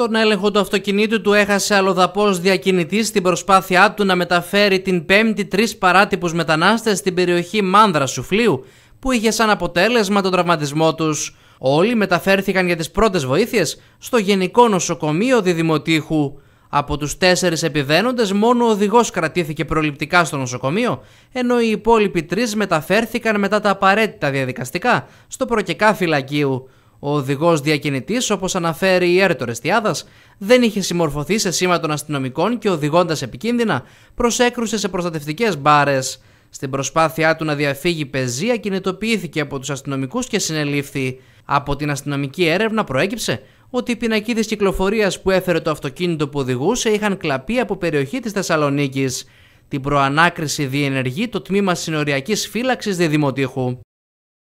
Τον έλεγχο του αυτοκινήτου του έχασε αλλοδαπός διακινητής στην προσπάθειά του να μεταφέρει την πέμπτη τρεις παράτυπους μετανάστες στην περιοχή Μάνδρα Σουφλίου που είχε σαν αποτέλεσμα τον τραυματισμό τους. Όλοι μεταφέρθηκαν για τις πρώτες βοήθειες στο Γενικό Νοσοκομείο Διδημοτήχου. Από τους τέσσερις επιβαίνοντες μόνο ο οδηγός κρατήθηκε προληπτικά στο νοσοκομείο, ενώ οι υπόλοιποι τρεις μεταφέρθηκαν μετά τα απαραίτητα διαδικαστικά στο προκεκά φυλακίου. Ο οδηγός διακινητής, όπως αναφέρει η έρετο Ρεστιάδα, δεν είχε συμμορφωθεί σε σήμα των αστυνομικών και οδηγώντας επικίνδυνα, προσέκρουσε σε προστατευτικές μπάρες. Στην προσπάθειά του να διαφύγει πεζία, κινητοποιήθηκε από τους αστυνομικούς και συνελήφθη. Από την αστυνομική έρευνα προέκυψε ότι οι πινακίδες κυκλοφορίας που έφερε το αυτοκίνητο που οδηγούσε είχαν κλαπεί από περιοχή της Θεσσαλονίκης. Την προανάκριση διενεργεί το τμήμα συνοριακής φύλαξης δημοτύχου.